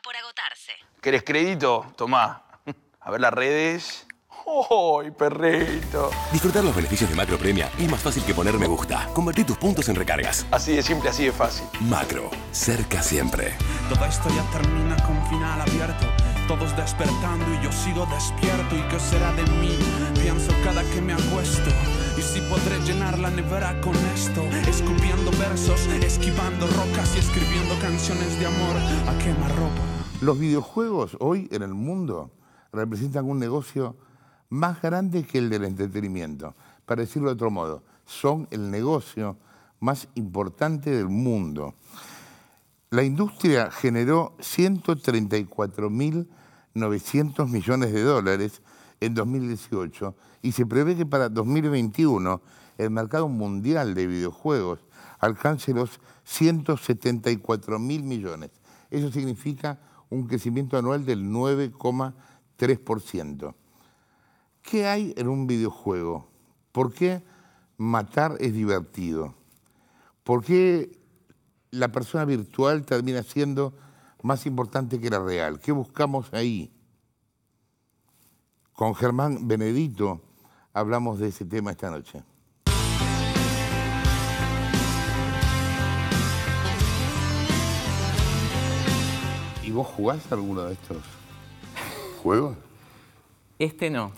por agotarse. ¿Querés crédito? Tomá. A ver las redes. ¡Ay, perrito! Disfrutar los beneficios de Macro Premia es más fácil que poner me gusta. Convertir tus puntos en recargas. Así de simple, así de fácil. Macro, cerca siempre. Todo esto termina con final abierto todos despertando y yo sigo despierto. ¿Y qué será de mí? Pienso cada que me acuesto. Y si podré llenar la nevera con esto, escupiendo versos, esquivando rocas y escribiendo canciones de amor a quemarropa. Los videojuegos hoy en el mundo representan un negocio más grande que el del entretenimiento. Para decirlo de otro modo, son el negocio más importante del mundo. La industria generó 134 mil 900 millones de dólares en 2018 y se prevé que para 2021 el mercado mundial de videojuegos alcance los 174 mil millones. Eso significa un crecimiento anual del 9,3%. ¿Qué hay en un videojuego? ¿Por qué matar es divertido? ¿Por qué la persona virtual termina siendo más importante que la real. ¿Qué buscamos ahí? Con Germán Benedito hablamos de ese tema esta noche. ¿Y vos jugás alguno de estos juegos? Este no,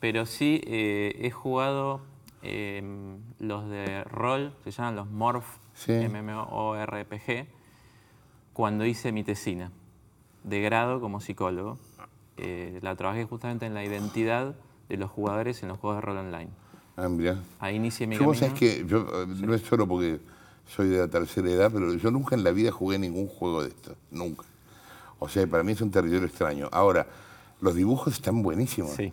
pero sí eh, he jugado eh, los de rol, se llaman los Morph, MMORPG cuando hice mi tesina de grado como psicólogo. Eh, la trabajé justamente en la identidad de los jugadores en los juegos de rol online. Ah, mira. Ahí inicié mi camino. que yo eh, no es solo porque soy de la tercera edad, pero yo nunca en la vida jugué ningún juego de esto, nunca. O sea, para mí es un territorio extraño. Ahora, los dibujos están buenísimos. Sí.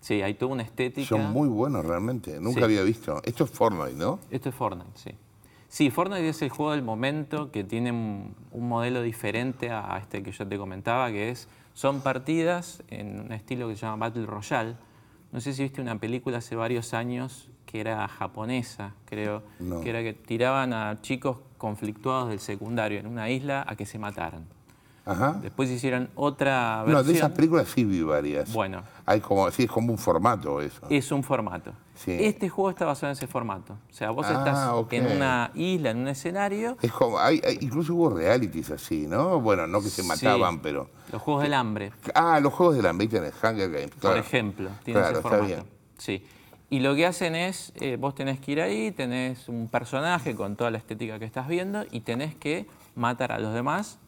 Sí, hay toda una estética. Son muy buenos realmente. Nunca había visto. Esto es Fortnite, ¿no? Esto es Fortnite, sí. Sí, Fortnite es el juego del momento que tiene un, modelo diferente a, este que yo te comentaba, que es son partidas en un estilo que se llama Battle Royale. No sé si viste una película hace varios años que era japonesa, creo, que era que tiraban a chicos conflictuados del secundario en una isla a que se mataran. Después hicieron otra versión. No, de esas películas sí vi varias. Bueno. Hay como, sí, es como un formato eso. Es un formato. Este juego está basado en ese formato. O sea, vos ah, estás en una isla, en un escenario. Es como, incluso hubo realities así, ¿no? Bueno, no que se mataban, pero. Los Juegos del Hambre. Ah, los Juegos del Hambre, tienen Hunger Games. Claro. Por ejemplo, tiene claro, ese Sí. Y lo que hacen es, eh, vos tenés que ir ahí, tenés un personaje con toda la estética que estás viendo y tenés que matar a los demás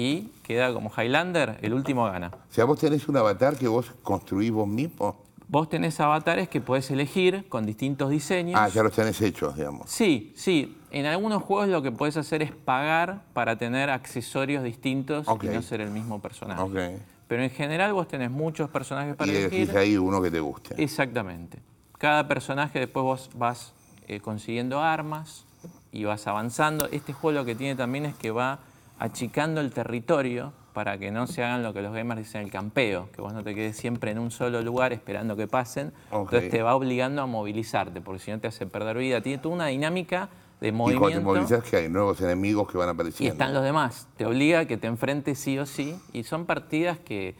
y queda como Highlander, el último gana. O sea, vos tenés un avatar que vos construís vos mismo. Vos tenés avatares que podés elegir con distintos diseños. Ah, ya los tenés hechos, digamos. Sí, sí. En algunos juegos lo que podés hacer es pagar para tener accesorios distintos y no ser el mismo personaje. Okay. Pero en general vos tenés muchos personajes para elegir. Y elegís ahí uno que te guste. Exactamente. Cada personaje después vos vas eh, consiguiendo armas y vas avanzando. Este juego lo que tiene también es que va achicando el territorio para que no se hagan lo que los gamers dicen el campeo, que vos no te quedes siempre en un solo lugar esperando que pasen. Entonces te va obligando a movilizarte, porque si no te hace perder vida. Tiene toda una dinámica de movimiento. Y cuando te movilizas que hay nuevos enemigos que van apareciendo. Y están los demás. Te obliga a que te enfrentes sí o sí. Y son partidas que,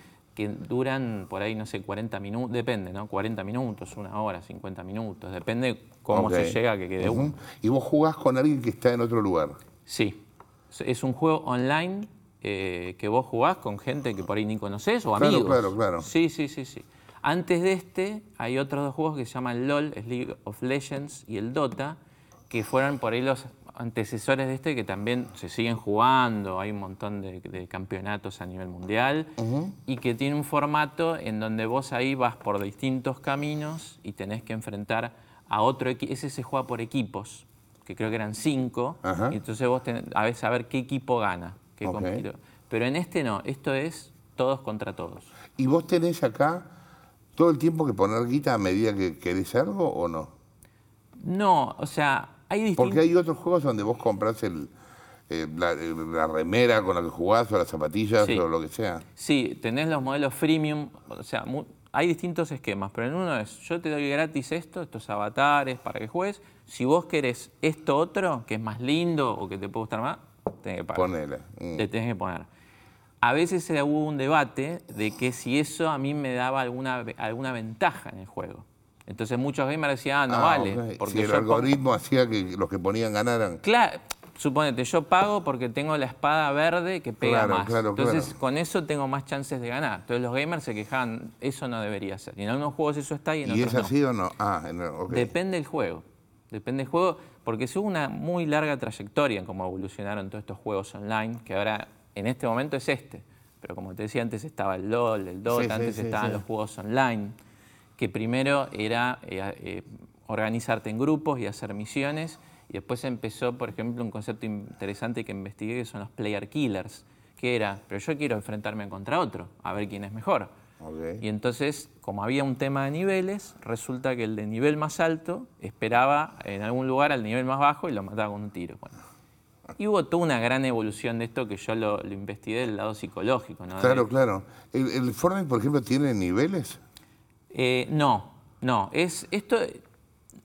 duran por ahí, no sé, 40 minutos, depende, ¿no? 40 minutos, una hora, 50 minutos, depende cómo se llega a que quede uno. ¿Y vos jugás con alguien que está en otro lugar? Sí es un juego online eh, que vos jugás con gente que por ahí ni conocés o amigos. Claro, claro, claro. Sí, sí, sí, sí. Antes de este hay otros dos juegos que se llaman LOL, es League of Legends y el Dota, que fueron por ahí los antecesores de este que también se siguen jugando, hay un montón de, campeonatos a nivel mundial y que tiene un formato en donde vos ahí vas por distintos caminos y tenés que enfrentar a otro equipo, ese se juega por equipos, que creo que eran cinco, y entonces vos a ver qué equipo gana, Pero en este no, esto es todos contra todos. ¿Y vos tenés acá todo el tiempo que poner guita a medida que querés algo o no? No, o sea, hay distintos... Porque hay otros juegos donde vos compras eh, eh, la, remera con la que jugás o las zapatillas o lo que sea. Sí, tenés los modelos freemium, o sea, hay distintos esquemas, pero en uno es, yo te doy gratis esto, estos avatares para que juegues, si vos querés esto otro, que es más lindo o que te puede gustar más, tenés que pagar. Ponele. Mm. Te tenés que poner. A veces hubo un debate de que si eso a mí me daba alguna, alguna ventaja en el juego. Entonces muchos gamers decían, ah, no ah, vale. Porque el algoritmo hacía que los que ponían ganaran. Claro, Suponete, yo pago porque tengo la espada verde que pega más. Entonces, con eso tengo más chances de ganar. Entonces, los gamers se quejaban, eso no debería ser. Y en algunos juegos eso está y en otros no. ¿Y eso ha sido, o no? Ah, Depende del juego. Depende del juego, porque es una muy larga trayectoria en cómo evolucionaron todos estos juegos online, que ahora, en este momento, es este. Pero como te decía, antes estaba el LOL, el Dota, antes estaban los juegos online, que primero era eh, eh, organizarte en grupos y hacer misiones y después empezó, por ejemplo, un concepto interesante que investigué, que son los player killers, que era, pero yo quiero enfrentarme contra otro, a ver quién es mejor. Y entonces, como había un tema de niveles, resulta que el de nivel más alto esperaba en algún lugar al nivel más bajo y lo mataba con un tiro. Y hubo toda una gran evolución de esto que yo lo, investigué del lado psicológico. Claro, claro. ¿El, el Fortnite, por ejemplo, tiene niveles? Eh, no, no. Es, esto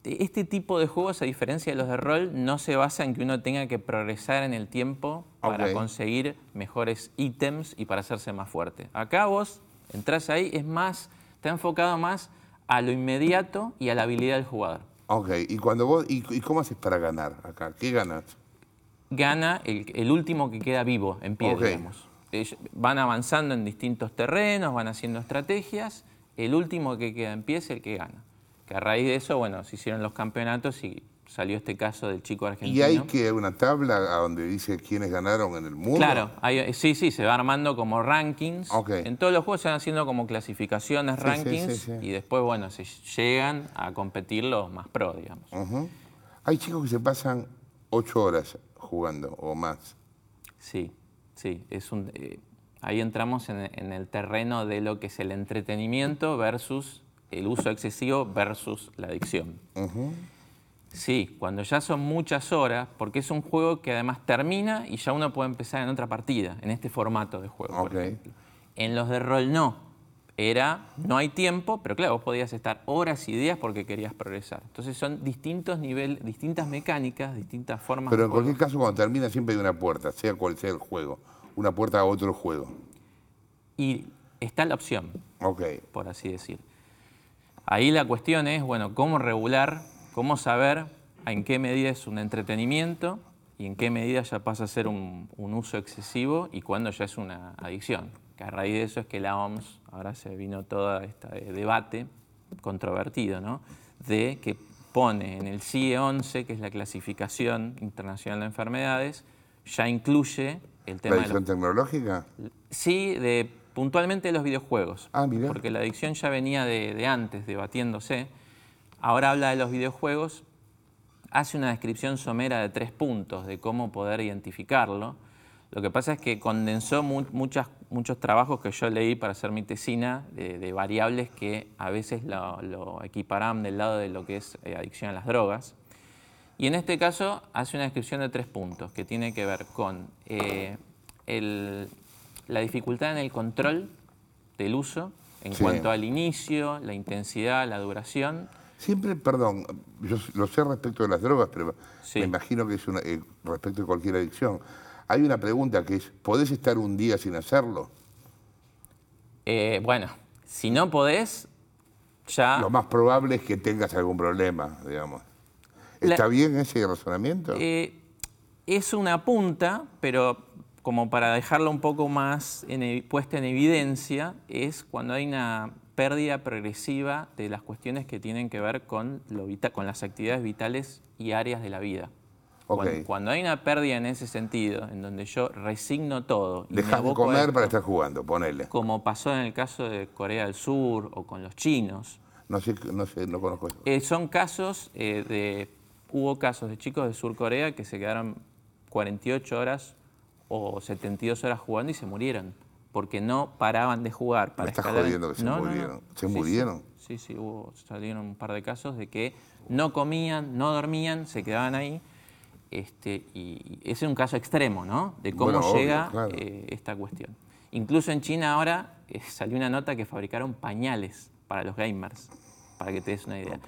este, este tipo de juegos, a diferencia de los de rol, no se basa en que uno tenga que progresar en el tiempo para conseguir mejores ítems y para hacerse más fuerte. Acá vos entras ahí, es más, está enfocado más a lo inmediato y a la habilidad del jugador. Ok, y cuando vos, y, cómo haces para ganar acá? ¿Qué ganas? Gana el, último que queda vivo en pie, digamos. Van avanzando en distintos terrenos, van haciendo estrategias. El último que queda en pie es el que gana a raíz de eso, bueno, se hicieron los campeonatos y salió este caso del chico argentino. ¿Y hay que una tabla donde dice quiénes ganaron en el mundo? Claro, eh, sí, sí, se va armando como rankings. En todos los juegos se van haciendo como clasificaciones, rankings, y después, bueno, se llegan a competir los más pro, digamos. Hay chicos que se pasan ocho horas jugando o más. Sí, sí, es un... Eh, ahí entramos en el terreno de lo que es el entretenimiento versus el uso excesivo versus la adicción. Sí, cuando ya son muchas horas, porque es un juego que además termina y ya uno puede empezar en otra partida, en este formato de juego. En los de rol no. Era, no hay tiempo, pero claro, vos podías estar horas y días porque querías progresar. Entonces son distintos niveles, distintas mecánicas, distintas formas. Pero en cualquier caso, cuando termina siempre hay una puerta, sea cual sea el juego, una puerta a otro juego. Y está la opción, por así decir. Ahí la cuestión es, bueno, cómo regular, cómo saber en qué medida es un entretenimiento y en qué medida ya pasa a ser un, uso excesivo y cuándo ya es una adicción. Que a raíz de eso es que la OMS, ahora se vino todo este debate controvertido, ¿no? De que pone en el CIE 11, que es la clasificación internacional de enfermedades, ya incluye el tema... ¿La adicción tecnológica? Sí, de puntualmente los videojuegos. Ah, porque la adicción ya venía de, antes, debatiéndose. Ahora habla de los videojuegos, hace una descripción somera de tres puntos de cómo poder identificarlo. Lo que pasa es que condensó muchos trabajos que yo leí para hacer mi tesina de, variables que a veces lo, equiparan del lado de lo que es eh, adicción a las drogas. Y en este caso hace una descripción de tres puntos que tiene que ver con eh, el, la dificultad en el control del uso en cuanto al inicio, la intensidad, la duración. Siempre, perdón, yo lo sé respecto de las drogas, pero me imagino que es una, eh, respecto a cualquier adicción. Hay una pregunta que es, ¿podés estar un día sin hacerlo? Eh, bueno, si no podés, ya... Lo más probable es que tengas algún problema, digamos. ¿Está bien ese razonamiento? Eh, es una punta, pero como para dejarlo un poco más e, puesta en evidencia, es cuando hay una pérdida progresiva de las cuestiones que tienen que ver con, las actividades vitales y áreas de la vida. Cuando, hay una pérdida en ese sentido, en donde yo resigno todo. Y Dejas comer para estar jugando, ponele. Como pasó en el caso de Corea del Sur o con los chinos. No sé, no, conozco eso. Eh, son casos eh, de. Hubo casos de chicos de Sur Corea que se quedaron 48 horas o 72 horas jugando y se murieron, porque no paraban de jugar. Para Me estás jodiendo que se murieron. sí, Sí, hubo, salieron un par de casos de que no comían, no dormían, se quedaban ahí. Este, y ese es un caso extremo, ¿no? De cómo llega eh, esta cuestión. Incluso en China ahora eh, salió una nota que fabricaron pañales para los gamers, para que te des una idea.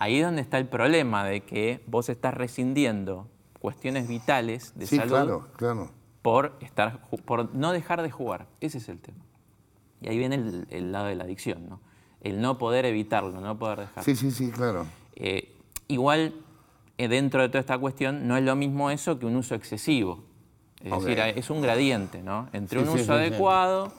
Ahí es donde está el problema de que vos estás rescindiendo cuestiones vitales de sí, salud. Claro, claro por, estar, por no dejar de jugar. Ese es el tema. Y ahí viene el, lado de la adicción, ¿no? El no poder evitarlo, no poder dejarlo. Sí, sí, sí, claro. Eh, igual, eh, dentro de toda esta cuestión, no es lo mismo eso que un uso excesivo. Es decir, es un gradiente, ¿no? Entre un uso adecuado,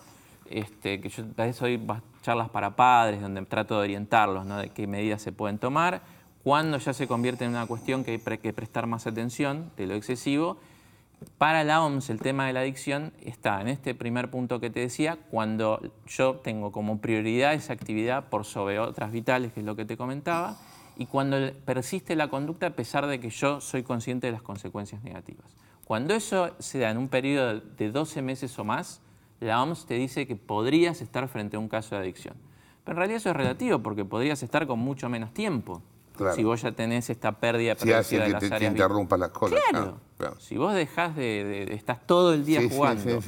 este, que yo a veces doy charlas para padres, donde trato de orientarlos, ¿no? De qué medidas se pueden tomar, cuando ya se convierte en una cuestión que hay que prestar más atención de lo excesivo, para la OMS el tema de la adicción está en este primer punto que te decía, cuando yo tengo como prioridad esa actividad por sobre otras vitales, que es lo que te comentaba, y cuando persiste la conducta a pesar de que yo soy consciente de las consecuencias negativas. Cuando eso se da en un periodo de 12 meses o más, la OMS te dice que podrías estar frente a un caso de adicción. Pero en realidad eso es relativo porque podrías estar con mucho menos tiempo. Si vos ya tenés esta pérdida sí, hace de que las te, interrumpa la cosas. Ah, claro. Si vos dejás de, Estás todo el día jugando,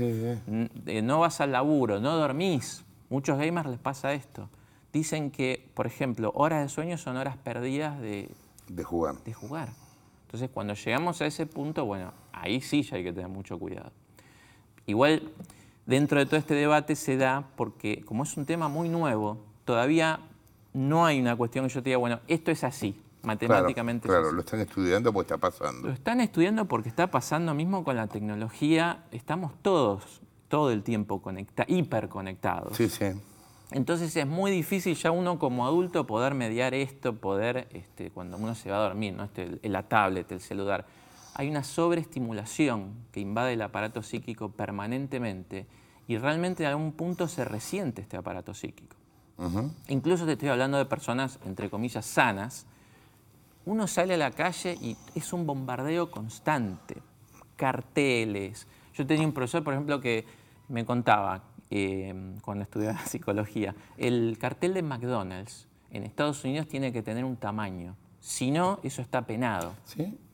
eh, no vas al laburo, no dormís. Muchos gamers les pasa esto. Dicen que, por ejemplo, horas de sueño son horas perdidas de... De jugar. De jugar. Entonces, cuando llegamos a ese punto, bueno, ahí sí ya hay que tener mucho cuidado. Igual, dentro de todo este debate se da porque, como es un tema muy nuevo, todavía no hay una cuestión que yo te diga, bueno, esto es así, matemáticamente. Claro, claro lo están estudiando porque está pasando. Lo están estudiando porque está pasando mismo con la tecnología, estamos todos todo el tiempo conecta, hiperconectados. Sí, sí. Entonces es muy difícil ya uno como adulto poder mediar esto, poder, este, cuando uno se va a dormir, ¿no? Este, la tablet, el celular. Hay una sobreestimulación que invade el aparato psíquico permanentemente y realmente en algún punto se resiente este aparato psíquico. Incluso te estoy hablando de personas, entre comillas, sanas. Uno sale a la calle y es un bombardeo constante. Carteles. Yo tenía un profesor, por ejemplo, que me contaba em, cuando estudiaba psicología, el cartel de McDonald's en Estados Unidos tiene que tener un tamaño. Si no, eso está penado.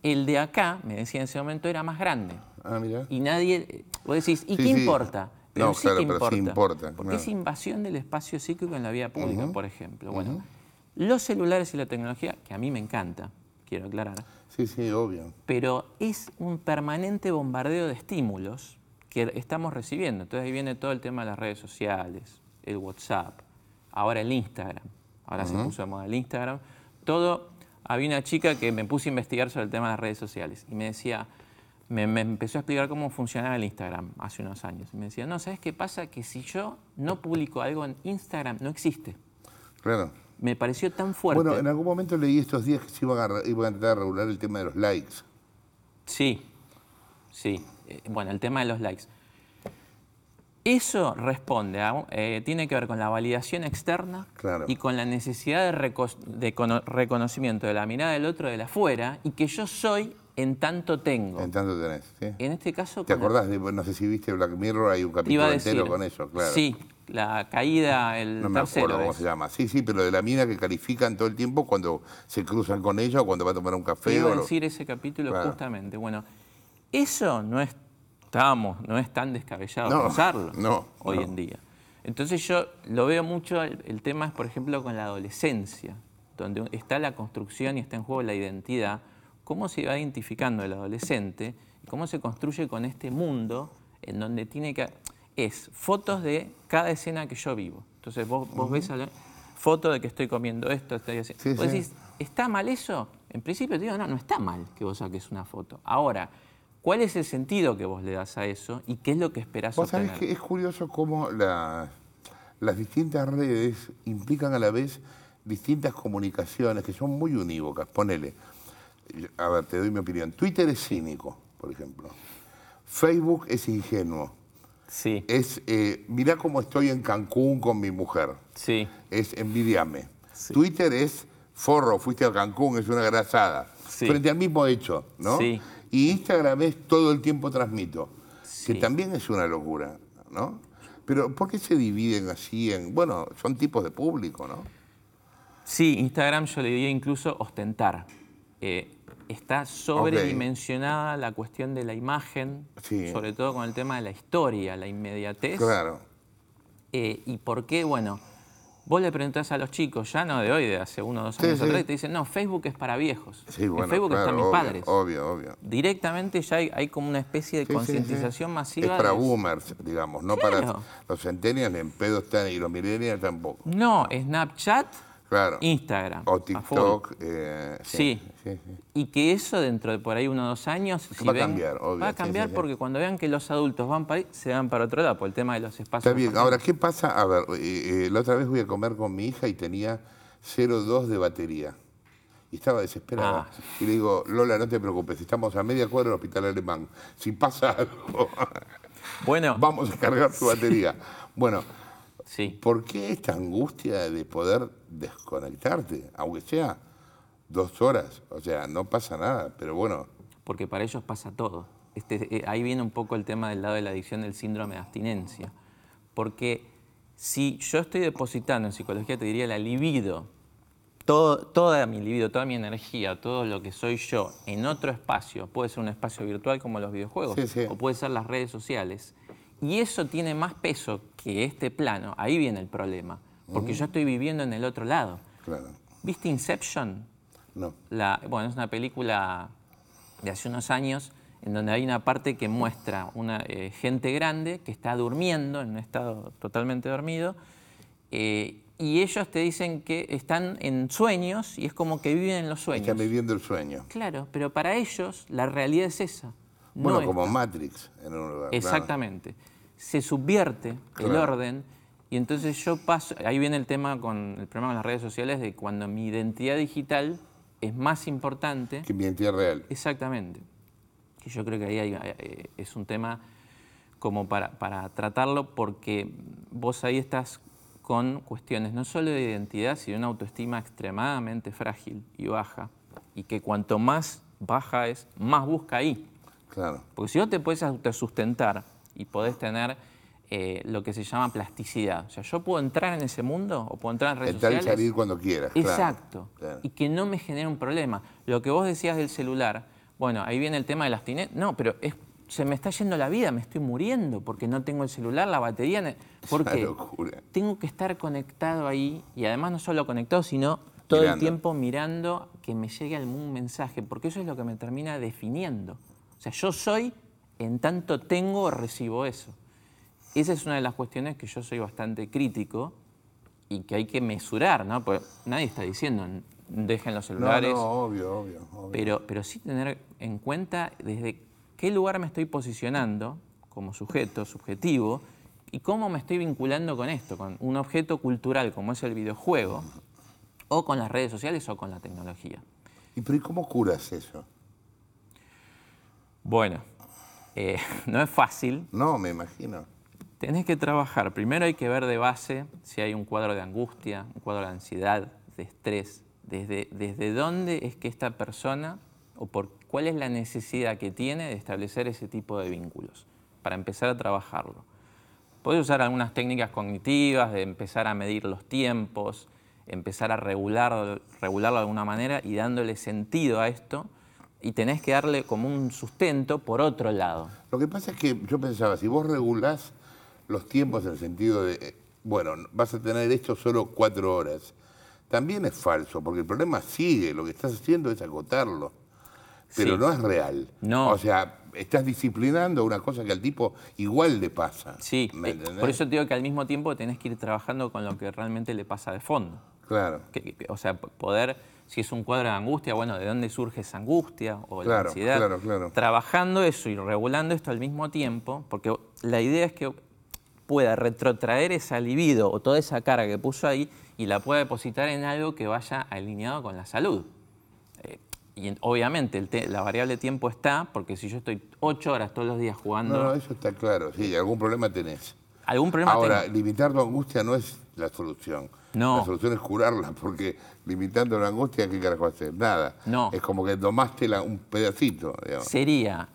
El de acá, me decía en ese momento, era más grande. Ah, mira. Y nadie. Vos decís, ¿y qué importa? no, claro, pero sí importa. Porque es invasión del espacio psíquico en la vida pública, por ejemplo. Bueno, los celulares y la tecnología, que a mí me encanta, quiero aclarar. Sí, sí, obvio. Pero es un permanente bombardeo de estímulos que estamos recibiendo. Entonces ahí viene todo el tema de las redes sociales, el WhatsApp, ahora el Instagram. Ahora se puso de moda el Instagram. Todo. Había una chica que me puse a investigar sobre el tema de las redes sociales y me decía, me, empezó a explicar cómo funcionaba el Instagram hace unos años. Me decía, no, ¿sabes qué pasa? Que si yo no publico algo en Instagram, no existe. Claro. Me pareció tan fuerte. Bueno, en algún momento leí estos días que se iba a, intentar regular el tema de los likes. Sí, sí. Eh, bueno, el tema de los likes. Eso responde, eh, tiene que ver con la validación externa y con la necesidad de, reconocimiento de la mirada del otro de la afuera y que yo soy en tanto tengo. En tanto tenés, En este caso... ¿Te acordás? no sé si viste Black Mirror, hay un capítulo entero con eso, claro. Sí, la caída, el No me acuerdo cómo se llama. Sí, sí, pero de la mina que califican todo el tiempo cuando se cruzan con ella o cuando va a tomar un café. a decir ese capítulo justamente. Bueno, eso no estamos, no es tan descabellado no, hoy en día. Entonces yo lo veo mucho, el tema es por ejemplo con la adolescencia, donde está la construcción y está en juego la identidad cómo se va identificando el adolescente cómo se construye con este mundo en donde tiene que... Es fotos de cada escena que yo vivo. Entonces vos, ves la foto de que estoy comiendo esto, estoy haciendo... vos ¿está mal eso? En principio te digo, no, no está mal que vos saques una foto. Ahora, ¿cuál es el sentido que vos le das a eso y qué es lo que esperás ¿Vos Sabés que es curioso cómo las distintas redes implican a la vez distintas comunicaciones que son muy unívocas. Ponele, a ver, te doy mi opinión. Twitter es cínico, por ejemplo. Facebook es ingenuo. Sí. Es, eh, mirá cómo estoy en Cancún con mi mujer. Sí. Es envidiame. Twitter es forro, fuiste a Cancún, es una grasada. Frente al mismo hecho, ¿no? Sí. Y Instagram es todo el tiempo transmito, sí. que también es una locura, ¿no? Pero ¿por qué se dividen así en...? Bueno, son tipos de público, ¿no? Sí, Instagram yo le diría incluso ostentar. Eh, está sobredimensionada la cuestión de la imagen, sobre todo con el tema de la historia, la inmediatez. Claro. Eh, ¿Y por qué? Bueno, vos le preguntás a los chicos, ya no de hoy, de hace uno o dos años atrás, y te dicen, no, Facebook es para viejos. Sí, Bueno, Facebook claro, para mis padres. Obvio, obvio. Directamente ya hay, como una especie de concientización masiva. Es para boomers, digamos, no para los centennials, en pedo están, y los millennials tampoco. No, Snapchat Claro. Instagram. O TikTok. Eh, sí, Y que eso dentro de por ahí uno o dos años. va a cambiar, Va a cambiar porque cuando vean que los adultos van para ahí, se van para otro lado, por el tema de los espacios. Está bien. Ahora, ¿qué pasa? A ver, eh, eh, la otra vez voy a comer con mi hija y tenía 0,2 de batería. Y estaba desesperada. Ah. Y le digo, Lola, no te preocupes, estamos a media cuadra del hospital alemán. Si pasa algo, bueno, vamos a cargar tu batería. Bueno, ¿Por qué esta angustia de poder desconectarte, aunque sea dos horas? O sea, no pasa nada, pero bueno. Porque para ellos pasa todo. Este, eh, ahí viene un poco el tema del lado de la adicción del síndrome de abstinencia. Porque si yo estoy depositando en psicología, te diría la libido, todo, toda mi libido, toda mi energía, todo lo que soy yo en otro espacio, puede ser un espacio virtual como los videojuegos, o puede ser las redes sociales, y eso tiene más peso que este plano, ahí viene el problema, porque yo estoy viviendo en el otro lado. ¿Viste Inception? No. bueno, es una película de hace unos años en donde hay una parte que muestra una eh, gente grande que está durmiendo, en un estado totalmente dormido, eh, y ellos te dicen que están en sueños y es como que viven en los sueños. Están viviendo el sueño. Claro, pero para ellos la realidad es esa. Bueno, como Matrix en un lugar. Exactamente se subvierte el orden y entonces yo paso, ahí viene el tema con el problema con las redes sociales de cuando mi identidad digital es más importante que mi identidad real. Exactamente. Que yo creo que ahí eh, es un tema como para, para tratarlo porque vos ahí estás con cuestiones no solo de identidad, sino de una autoestima extremadamente frágil y baja, y que cuanto más baja es, más busca ahí. Claro. Porque si no te puedes autosustentar y podés tener eh, lo que se llama plasticidad. O sea, yo puedo entrar en ese mundo o puedo entrar en redes entrar sociales. salir cuando quieras. Exacto. Y que no me genere un problema. Lo que vos decías del celular, bueno, ahí viene el tema de las tinetas. No, pero se me está yendo la vida, me estoy muriendo porque no tengo el celular, la batería. Porque tengo que estar conectado ahí y además no solo conectado, sino todo el tiempo mirando que me llegue algún mensaje, porque eso es lo que me termina definiendo. O sea, yo soy en tanto tengo o recibo eso. Esa es una de las cuestiones que yo soy bastante crítico y que hay que mesurar, ¿no? Porque nadie está diciendo dejen los celulares. No, obvio, obvio, Pero, pero sí tener en cuenta desde qué lugar me estoy posicionando como sujeto, subjetivo, y cómo me estoy vinculando con esto, con un objeto cultural como es el videojuego, o con las redes sociales o con la tecnología. ¿Y ¿y cómo curas eso? Bueno, eh, no es fácil. No, me imagino. Tenés que trabajar. Primero hay que ver de base si hay un cuadro de angustia, un cuadro de ansiedad, de estrés. Desde, dónde es que esta persona o por cuál es la necesidad que tiene de establecer ese tipo de vínculos para empezar a trabajarlo. Podés usar algunas técnicas cognitivas de empezar a medir los tiempos, empezar a regularlo de alguna manera y dándole sentido a esto y tenés que darle como un sustento por otro lado. Lo que pasa es que yo pensaba, si vos regulás los tiempos en el sentido de, eh, bueno, vas a tener esto solo cuatro horas, también es falso, porque el problema sigue, lo que estás haciendo es agotarlo. pero no es real. No. O sea, estás disciplinando una cosa que al tipo igual le pasa. Sí, eh, por eso te digo que al mismo tiempo tenés que ir trabajando con lo que realmente le pasa de fondo. Claro. o sea, poder si es un cuadro de angustia, bueno, ¿de dónde surge esa angustia o la ansiedad? Claro, Trabajando eso y regulando esto al mismo tiempo, porque la idea es que pueda retrotraer esa libido o toda esa cara que puso ahí y la pueda depositar en algo que vaya alineado con la salud. Eh, y obviamente la variable tiempo está, porque si yo estoy ocho horas todos los días jugando... No, eso está claro, sí, algún problema tenés. Algún problema Ahora, limitar la angustia no es la solución. No. La solución es curarla, porque limitando la angustia, ¿qué carajo hacer? Nada. No. Es como que domaste un pedacito. Sería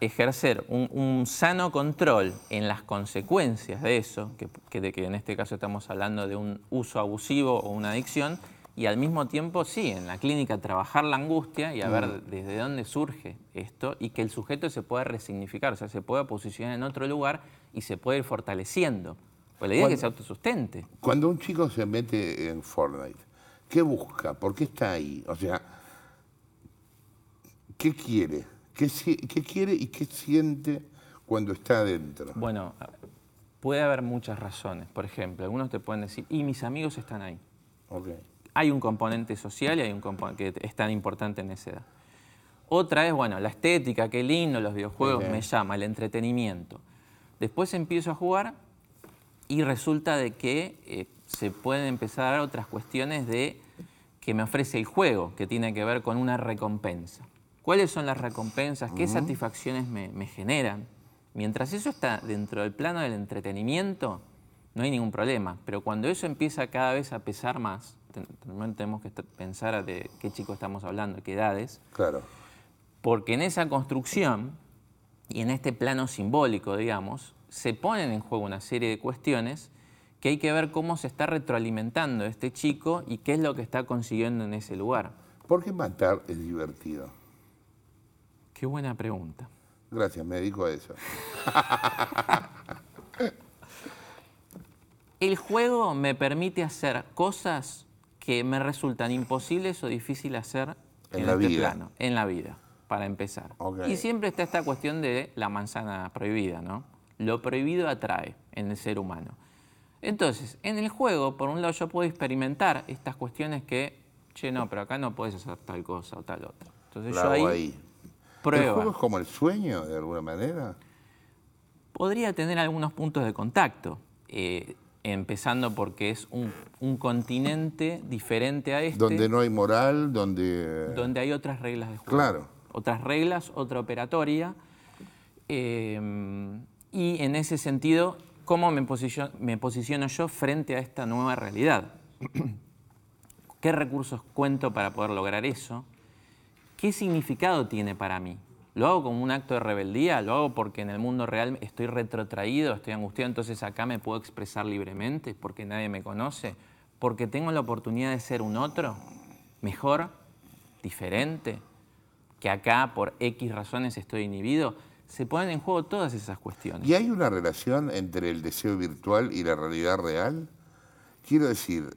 ejercer un, sano control en las consecuencias de eso, que, en este caso estamos hablando de un uso abusivo o una adicción, y al mismo tiempo, sí, en la clínica trabajar la angustia y a ver mm. desde dónde surge esto y que el sujeto se pueda resignificar, o sea, se pueda posicionar en otro lugar y se pueda ir fortaleciendo. Pues la idea es que se autosustente. Cuando un chico se mete en Fortnite, ¿qué busca? ¿Por qué está ahí? O sea, ¿qué quiere? ¿Qué, quiere y qué siente cuando está adentro? Bueno, puede haber muchas razones. Por ejemplo, algunos te pueden decir, y mis amigos están ahí. Hay un componente social y hay un componente que es tan importante en esa edad. Otra es, bueno, la estética, qué lindo, los videojuegos, me llama, el entretenimiento. Después empiezo a jugar y resulta de que eh, se pueden empezar a dar otras cuestiones de que me ofrece el juego, que tiene que ver con una recompensa. ¿Cuáles son las recompensas? ¿Qué satisfacciones me, generan? Mientras eso está dentro del plano del entretenimiento, no hay ningún problema. Pero cuando eso empieza cada vez a pesar más, tenemos que pensar de qué chico estamos hablando, qué edades. Claro. Porque en esa construcción y en este plano simbólico, digamos, se ponen en juego una serie de cuestiones que hay que ver cómo se está retroalimentando este chico y qué es lo que está consiguiendo en ese lugar. ¿Por qué matar es divertido? Qué buena pregunta. Gracias, me dedico a eso. El juego me permite hacer cosas que me resultan imposibles o difíciles hacer en, la este vida. en la vida, para empezar. Y siempre está esta cuestión de la manzana prohibida, ¿no? Lo prohibido atrae en el ser humano. Entonces, en el juego, por un lado, yo puedo experimentar estas cuestiones que, che, no, pero acá no puedes hacer tal cosa o tal otra. Entonces yo ahí, ahí. ¿El juego es como el sueño, de alguna manera? Podría tener algunos puntos de contacto, eh, empezando porque es un, un, continente diferente a este. Donde no hay moral, donde... Donde hay otras reglas de juego. Claro. Otras reglas, otra operatoria. Eh, y en ese sentido, ¿cómo me posiciono, me posiciono yo frente a esta nueva realidad? ¿Qué recursos cuento para poder lograr eso? ¿Qué significado tiene para mí? ¿Lo hago como un acto de rebeldía? ¿Lo hago porque en el mundo real estoy retrotraído, estoy angustiado, entonces acá me puedo expresar libremente porque nadie me conoce? ¿Porque tengo la oportunidad de ser un otro? ¿Mejor? ¿Diferente? ¿Que acá por X razones estoy inhibido? se ponen en juego todas esas cuestiones. ¿Y hay una relación entre el deseo virtual y la realidad real? Quiero decir,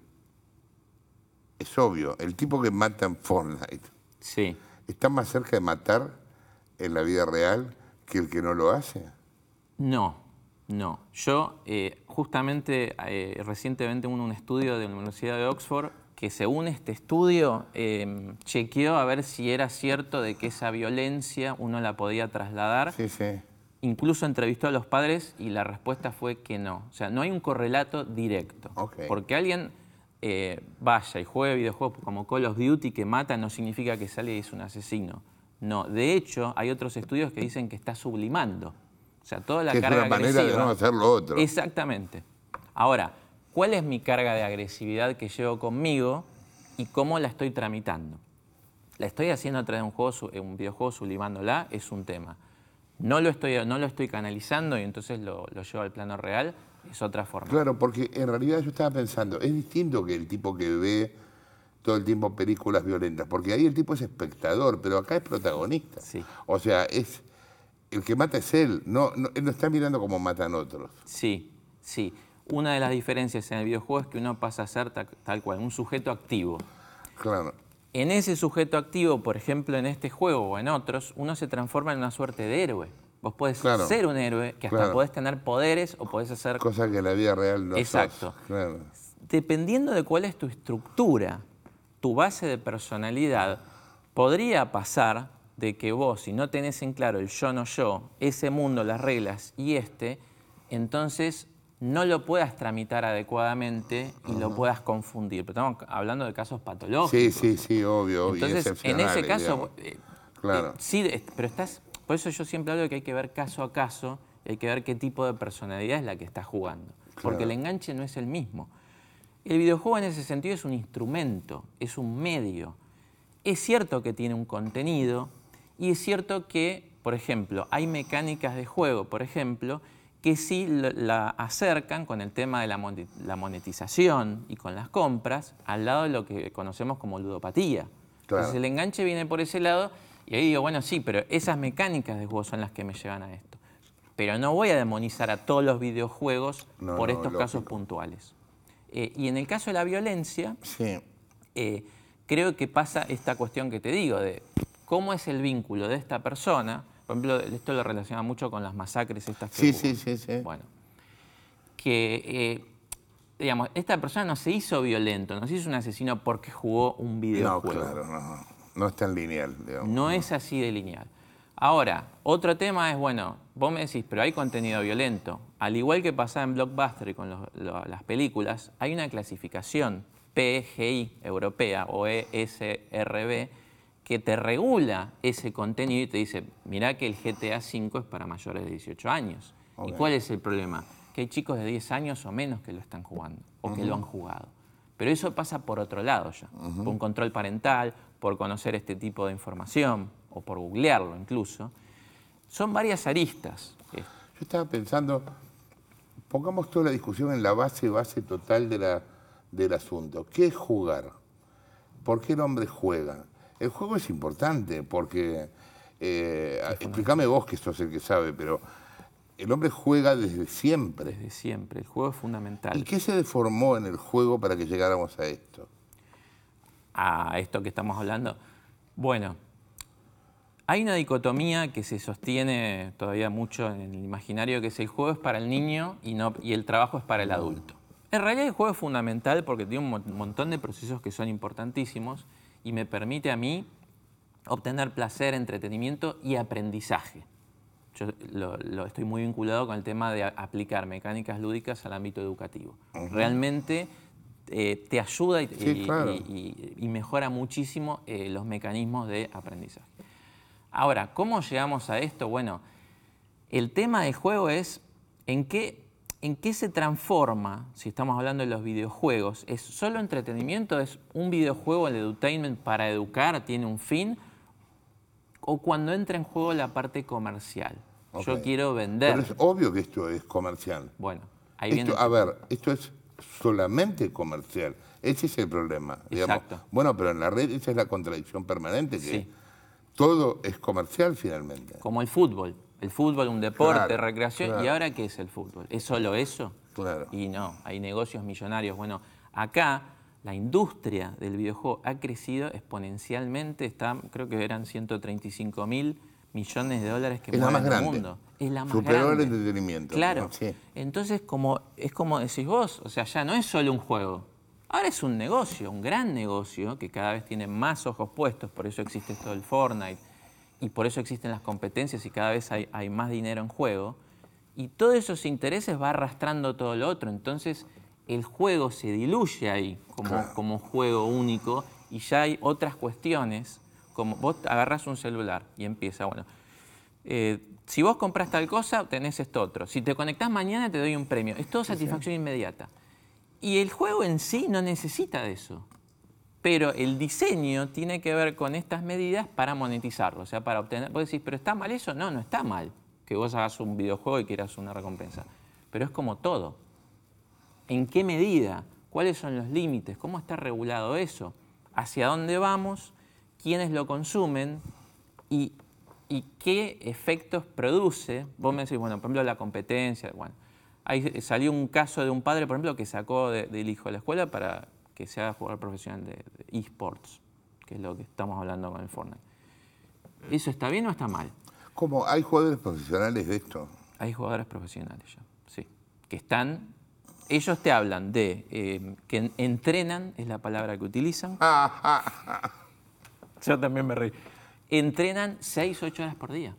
es obvio, el tipo que mata en Fortnite sí. está más cerca de matar en la vida real que el que no lo hace. No, no. Yo, eh, justamente, eh, recientemente un estudio de la Universidad de Oxford que según este estudio em, chequeó a ver si era cierto de que esa violencia uno la podía trasladar. Sí, sí. Incluso entrevistó a los padres y la respuesta fue que no. O sea, no hay un correlato directo. Porque alguien eh, vaya y juegue videojuegos como Call of Duty que mata no significa que sale y es un asesino. No, de hecho hay otros estudios que dicen que está sublimando. O sea, toda la carga es una de no hacer otro. Exactamente. Ahora, cuál es mi carga de agresividad que llevo conmigo y cómo la estoy tramitando. La estoy haciendo a través de un, juego, eh, un videojuego, sublimándola, es un tema. No lo estoy, no lo estoy canalizando y entonces lo, llevo al plano real, es otra forma. Claro, porque en realidad yo estaba pensando, es distinto que el tipo que ve todo el tiempo películas violentas, porque ahí el tipo es espectador, pero acá es protagonista. O sea, es el que mata es él, no, él no está mirando cómo matan otros. Sí, sí. Una de las diferencias en el videojuego es que uno pasa a ser tal cual, un sujeto activo. Claro. En ese sujeto activo, por ejemplo, en este juego o en otros, uno se transforma en una suerte de héroe. Vos podés ser un héroe, que hasta podés tener poderes o podés hacer... Cosa que en la vida real no Exacto. Dependiendo de cuál es tu estructura, tu base de personalidad, podría pasar de que vos, si no tenés en claro el yo no yo, ese mundo, las reglas y este, entonces no lo puedas tramitar adecuadamente y lo puedas confundir. Pero estamos hablando de casos patológicos. Sí, sí, sí, obvio. obvio en ese caso, eh, eh, claro. sí, pero estás... Por eso yo siempre hablo de que hay que ver caso a caso y hay que ver qué tipo de personalidad es la que está jugando. Porque el enganche no es el mismo. El videojuego en ese sentido es un instrumento, es un medio. Es cierto que tiene un contenido y es cierto que, por ejemplo, hay mecánicas de juego, por ejemplo, que sí la acercan con el tema de la monetización y con las compras al lado de lo que conocemos como ludopatía. Entonces el enganche viene por ese lado y ahí digo, bueno, sí, pero esas mecánicas de juego son las que me llevan a esto. Pero no voy a demonizar a todos los videojuegos por estos casos puntuales. Eh, y en el caso de la violencia, eh, creo que pasa esta cuestión que te digo, de cómo es el vínculo de esta persona por ejemplo, esto lo relaciona mucho con las masacres estas que Sí, sí, sí, sí. Bueno, que, eh, digamos, esta persona no se hizo violento, no se hizo un asesino porque jugó un videojuego. No, claro, no. No es tan lineal, digamos. No, es así de lineal. Ahora, otro tema es, bueno, vos me decís, pero hay contenido violento. Al igual que pasa en Blockbuster y con las películas, hay una clasificación PGI europea o ESRB que te regula ese contenido y te dice, mirá que el GTA V es para mayores de 18 años. ¿Y cuál es el problema? Que hay chicos de 10 años o menos que lo están jugando o que lo han jugado. Pero eso pasa por otro lado ya, por un control parental, por conocer este tipo de información o por googlearlo incluso. Son varias aristas. Eh. Yo estaba pensando, pongamos toda la discusión en la base, base total de la, del asunto. ¿Qué es jugar? ¿Por qué el hombre juega? El juego es importante porque, eh, explícame vos que es el que sabe, pero el hombre juega desde siempre. Desde siempre, el juego es fundamental. ¿Y qué se deformó en el juego para que llegáramos a esto? A esto que estamos hablando. Bueno, hay una dicotomía que se sostiene todavía mucho en el imaginario, que es el juego es para el niño y, no, y el trabajo es para el adulto. En realidad el juego es fundamental porque tiene un montón de procesos que son importantísimos y me permite a mí obtener placer, entretenimiento y aprendizaje. Yo lo, estoy muy vinculado con el tema de aplicar mecánicas lúdicas al ámbito educativo. Realmente eh, te ayuda y, mejora muchísimo eh, los mecanismos de aprendizaje. Ahora, ¿cómo llegamos a esto? Bueno, el tema del juego es en qué ¿en qué se transforma, si estamos hablando de los videojuegos? ¿Es solo entretenimiento? ¿Es un videojuego, el edutainment, para educar? ¿Tiene un fin? ¿O cuando entra en juego la parte comercial? Yo quiero vender. Pero es obvio que esto es comercial. Bueno, ahí esto, viene... A ver, esto es solamente comercial. Ese es el problema. Exacto. Bueno, pero en la red esa es la contradicción permanente que todo es comercial finalmente. Como el fútbol. El fútbol, un deporte, recreación. ¿Y ahora qué es el fútbol? ¿Es solo eso? Claro. Y no, hay negocios millonarios. Bueno, acá la industria del videojuego ha crecido exponencialmente. Está, creo que eran 135 mil millones de dólares que es más el mundo. Es la más Superó el entretenimiento. Claro. Entonces, como, es como decís vos, o sea, ya no es solo un juego. Ahora es un negocio, un gran negocio, que cada vez tiene más ojos puestos, por eso existe todo el Fortnite y por eso existen las competencias y cada vez hay, más dinero en juego, y todos esos intereses va arrastrando todo lo otro. Entonces el juego se diluye ahí como, como juego único y ya hay otras cuestiones, como vos agarras un celular y empieza, bueno, eh, si vos compras tal cosa, tenés esto otro. Si te conectás mañana, te doy un premio. Es todo satisfacción inmediata. Y el juego en sí no necesita de eso pero el diseño tiene que ver con estas medidas para monetizarlo, o sea, para obtener... Vos decís, pero ¿está mal eso? No, no está mal que vos hagas un videojuego y quieras una recompensa, pero es como todo. ¿En qué medida? ¿Cuáles son los límites? ¿Cómo está regulado eso? ¿Hacia dónde vamos? ¿Quiénes lo consumen? ¿Y, qué efectos produce? Vos me decís, bueno, por ejemplo, la competencia. Bueno, ahí salió un caso de un padre, por ejemplo, que sacó del hijo de la escuela para que se haga jugador profesional de esports, que es lo que estamos hablando con el Fortnite. ¿Eso está bien o está mal? como ¿Hay jugadores profesionales de esto? Hay jugadores profesionales ya, sí. Que están. Ellos te hablan de eh, que entrenan, es la palabra que utilizan. Ah, ah, ah. Yo también me reí. Entrenan 6, 8 horas por día.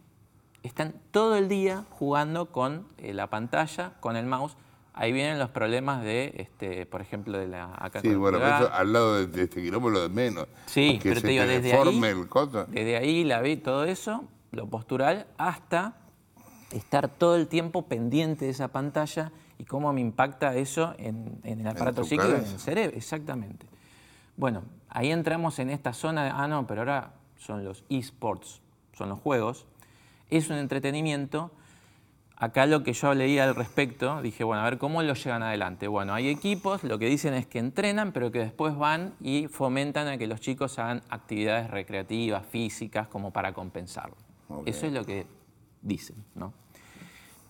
Están todo el día jugando con eh, la pantalla, con el mouse Ahí vienen los problemas de, este, por ejemplo, de la acá Sí, bueno, al lado de, este quilombo de menos. Sí, que pero te digo, desde ahí, desde ahí la vi todo eso, lo postural, hasta estar todo el tiempo pendiente de esa pantalla y cómo me impacta eso en, el aparato psíquico, en el cerebro, exactamente. Bueno, ahí entramos en esta zona de, ah, no, pero ahora son los esports, son los juegos, es un entretenimiento acá lo que yo leía al respecto, dije, bueno, a ver cómo lo llegan adelante. Bueno, hay equipos, lo que dicen es que entrenan, pero que después van y fomentan a que los chicos hagan actividades recreativas, físicas, como para compensarlo. Eso es lo que dicen, ¿no?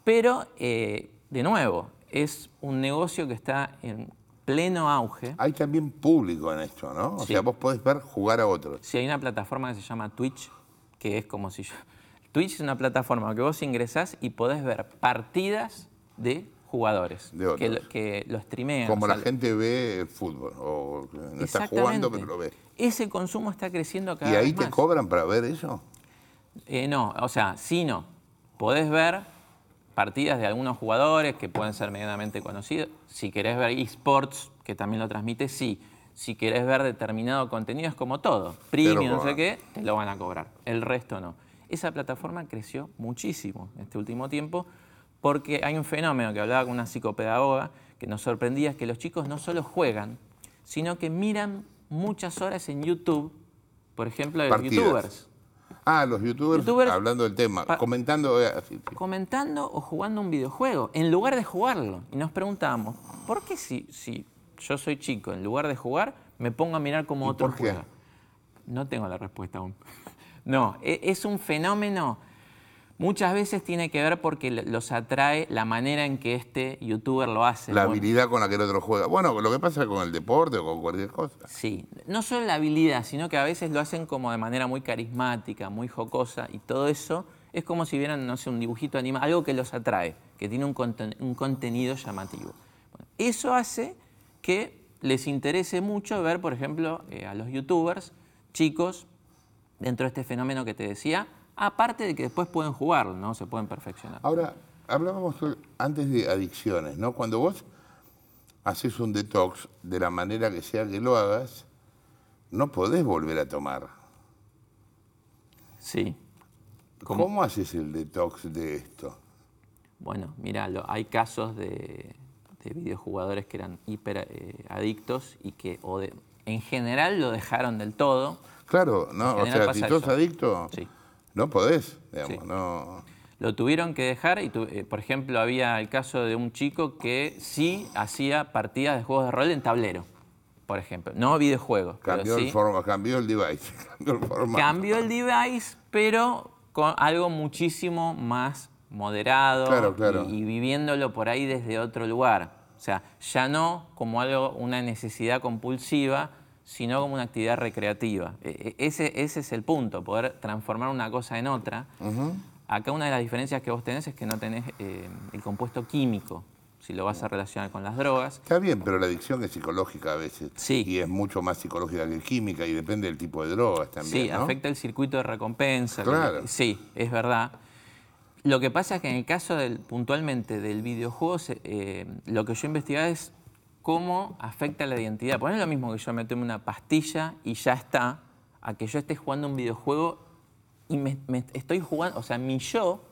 Pero, eh, de nuevo, es un negocio que está en pleno auge. Hay también público en esto, ¿no? O sea, vos podés ver jugar a otros. Sí, hay una plataforma que se llama Twitch, que es como si yo Twitch es una plataforma que vos ingresás y podés ver partidas de jugadores que, lo, que streamean. Como la gente ve fútbol, o está jugando pero lo ve. Ese consumo está creciendo cada vez más. ¿Y ahí te cobran para ver eso? Eh, no, o sea, sí no. Podés ver partidas de algunos jugadores que pueden ser medianamente conocidos. Si querés ver esports, que también lo transmite, sí. Si querés ver determinado contenido, es como todo. Premium, no sé qué, te lo van a cobrar. El resto no. Esa plataforma creció muchísimo en este último tiempo porque hay un fenómeno que hablaba con una psicopedagoga que nos sorprendía, es que los chicos no solo juegan, sino que miran muchas horas en YouTube, por ejemplo, de los youtubers. Ah, los YouTubers, hablando del tema, comentando. Eh, comentando o jugando un videojuego, en lugar de jugarlo. Y nos preguntábamos, ¿por qué si, si yo soy chico, en lugar de jugar, me pongo a mirar como otro juega? No tengo la respuesta aún. No, e, es un fenómeno. Muchas veces tiene que ver porque los atrae la manera en que este youtuber lo hace. La habilidad con la que el otro juega. Bueno, lo que pasa con el deporte o con cualquier cosa. Sí, no solo la habilidad, sino que a veces lo hacen como de manera muy carismática, muy jocosa y todo eso es como si vieran, no sé, un dibujito animado, algo que los atrae, que tiene un, contenido llamativo. eso hace que les interese mucho ver, por ejemplo, eh, a los youtubers chicos dentro de este fenómeno que te decía, aparte de que después pueden jugar, ¿no? Se pueden perfeccionar. Ahora, hablábamos antes de adicciones, ¿no? Cuando vos haces un detox de la manera que sea que lo hagas, no podés volver a tomar. Sí. ¿Cómo, haces el detox de esto? Bueno, mira, hay casos de, videojugadores que eran hiper eh, adictos y que, en general lo dejaron del todo. Claro, no, o sea, si sos adicto, no podés, digamos, Lo tuvieron que dejar y, eh, por ejemplo, había el caso de un chico que sí hacía partidas de juegos de rol en tablero, por ejemplo, no videojuegos. Cambió, el, cambió el device, cambió el device, pero con algo muchísimo más moderado y viviéndolo por ahí desde otro lugar. O sea, ya no como algo, una necesidad compulsiva, sino como una actividad recreativa. E, e, ese, ese es el punto, poder transformar una cosa en otra. Acá una de las diferencias que vos tenés es que no tenés eh, el compuesto químico, si lo vas a relacionar con las drogas. Está bien, pero la adicción es psicológica a veces. Sí. Y es mucho más psicológica que química y depende del tipo de drogas también. Sí, afecta el circuito de recompensa. Claro. sí, es verdad. Lo que pasa es que en el caso del, puntualmente del videojuego, eh, lo que yo investigado es cómo afecta la identidad. Pues lo mismo que yo me tome una pastilla y ya está, a que yo esté jugando un videojuego y me, estoy jugando, o sea, mi yo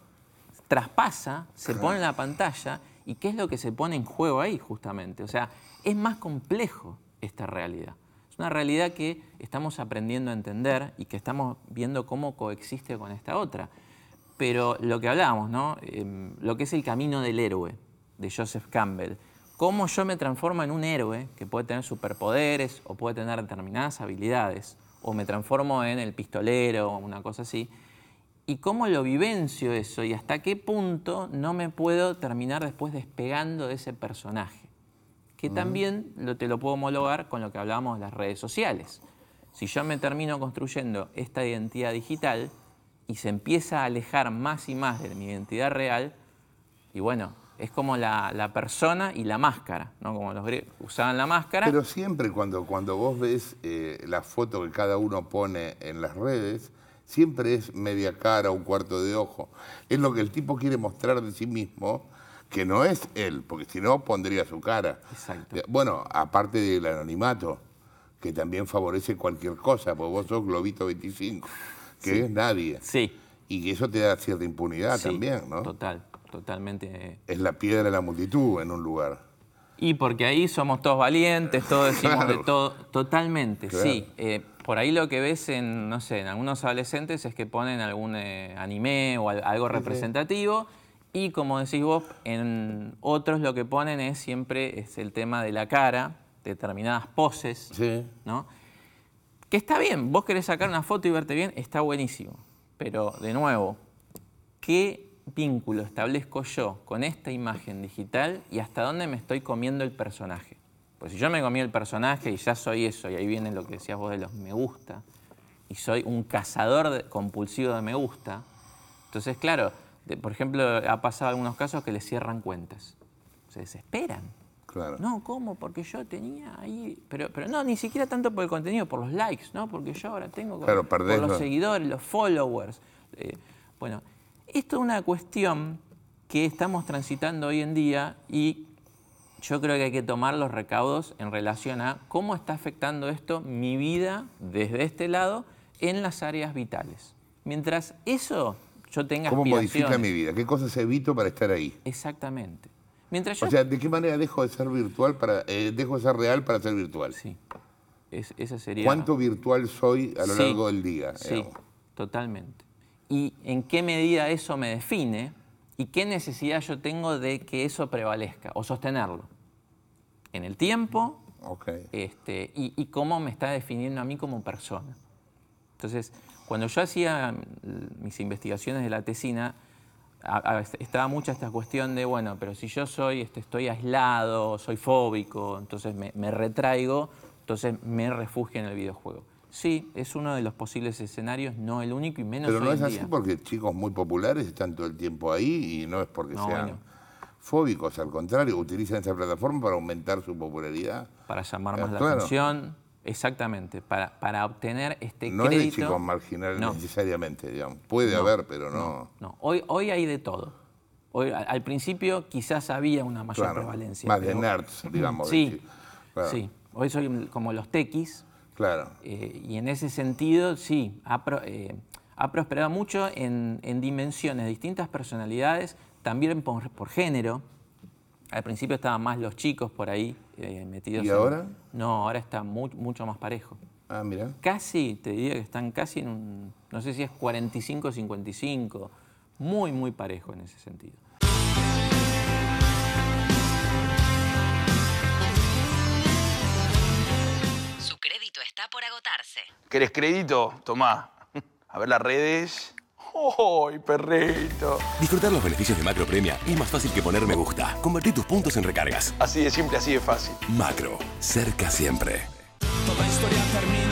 traspasa, se pone en la pantalla y qué es lo que se pone en juego ahí justamente. O sea, es más complejo esta realidad. Es una realidad que estamos aprendiendo a entender y que estamos viendo cómo coexiste con esta otra. Pero lo que hablábamos, ¿no? Em, lo que es el camino del héroe, de Joseph Campbell. Cómo yo me transformo en un héroe que puede tener superpoderes o puede tener determinadas habilidades, o me transformo en el pistolero o una cosa así, y cómo lo vivencio eso y hasta qué punto no me puedo terminar después despegando de ese personaje. Que también lo, te lo puedo homologar con lo que hablábamos de las redes sociales. Si yo me termino construyendo esta identidad digital, y se empieza a alejar más y más de mi identidad real, y bueno, es como la, persona y la máscara, ¿no? Como los griegos usaban la máscara. Pero siempre cuando, cuando vos ves eh, la foto que cada uno pone en las redes, siempre es media cara, un cuarto de ojo. Es lo que el tipo quiere mostrar de sí mismo, que no es él, porque si no pondría su cara. Exacto. Eh, bueno, aparte del anonimato, que también favorece cualquier cosa, porque vos sos Globito 25 que nadie. Sí. Y que eso te da cierta impunidad también, ¿no? Total, totalmente. Es la piedra de la multitud en un lugar. Y porque ahí somos todos valientes, todos decimos de todo. Totalmente, sí. Eh, por ahí lo que ves en, no sé, en algunos adolescentes es que ponen algún eh, anime o algo representativo. Y como decís vos, en otros lo que ponen es siempre es el tema de la cara, determinadas poses, sí. ¿no? Que está bien, vos querés sacar una foto y verte bien, está buenísimo. Pero de nuevo, ¿qué vínculo establezco yo con esta imagen digital y hasta dónde me estoy comiendo el personaje? Pues si yo me comí el personaje y ya soy eso, y ahí viene lo que decías vos de los me gusta, y soy un cazador compulsivo de me gusta, entonces claro, por ejemplo, ha pasado algunos casos que le cierran cuentas, se desesperan. No, ¿cómo? Porque yo tenía ahí. Pero, pero no, ni siquiera tanto por el contenido, por los likes, ¿no? Porque yo ahora tengo. Claro, por los seguidores, los followers. Eh, bueno, esto es una cuestión que estamos transitando hoy en día y yo creo que hay que tomar los recaudos en relación a cómo está afectando esto mi vida desde este lado en las áreas vitales. Mientras eso yo tenga ¿Cómo modifica mi vida? ¿Qué cosas evito para estar ahí? Exactamente. O sea, ¿de qué manera dejo de ser virtual para eh, ser real para ser virtual? Sí. esa sería... ¿Cuánto virtual soy a lo largo del día? Sí, totalmente. ¿Y en qué medida eso me define? ¿Y qué necesidad yo tengo de que eso prevalezca o sostenerlo? En el tiempo okay. Este, y cómo me está definiendo a mí como persona. Entonces, cuando yo hacía mis investigaciones de la tesina, estaba mucha esta cuestión de, bueno, pero si yo soy, este, estoy aislado, soy fóbico, entonces me, retraigo, entonces me refugio en el videojuego. Sí, es uno de los posibles escenarios, no el único y menos. Pero no es así porque chicos muy populares están todo el tiempo ahí y no es porque sean fóbicos, al contrario, utilizan esa plataforma para aumentar su popularidad. Para llamar eh, más la atención Exactamente, para, obtener este crédito. No es de chicos marginales necesariamente, digamos. Puede haber, pero no. No, Hoy, hoy hay de todo. Hoy, al principio quizás había una mayor claro, prevalencia. Más de nerds, digamos. Sí, sí. Hoy son como los tequis. Claro. Eh, y en ese sentido, sí, ha, eh, ha prosperado mucho en, en, dimensiones, distintas personalidades, también por, por género al principio estaban más los chicos por ahí eh, metidos. ¿Y ahora? No, ahora está mucho más parejo. Ah, mira. Casi, te diría que están casi en un, no sé si es 45-55, muy, muy parejo en ese sentido. Su crédito está por agotarse. ¿Querés crédito? Tomá. A ver las redes. ¡Ay, perrito! Disfrutar los beneficios de Macro Premia es más fácil que poner me gusta. Convertir tus puntos en recargas. Así de simple, así de fácil. Macro, cerca siempre. Toda historia termina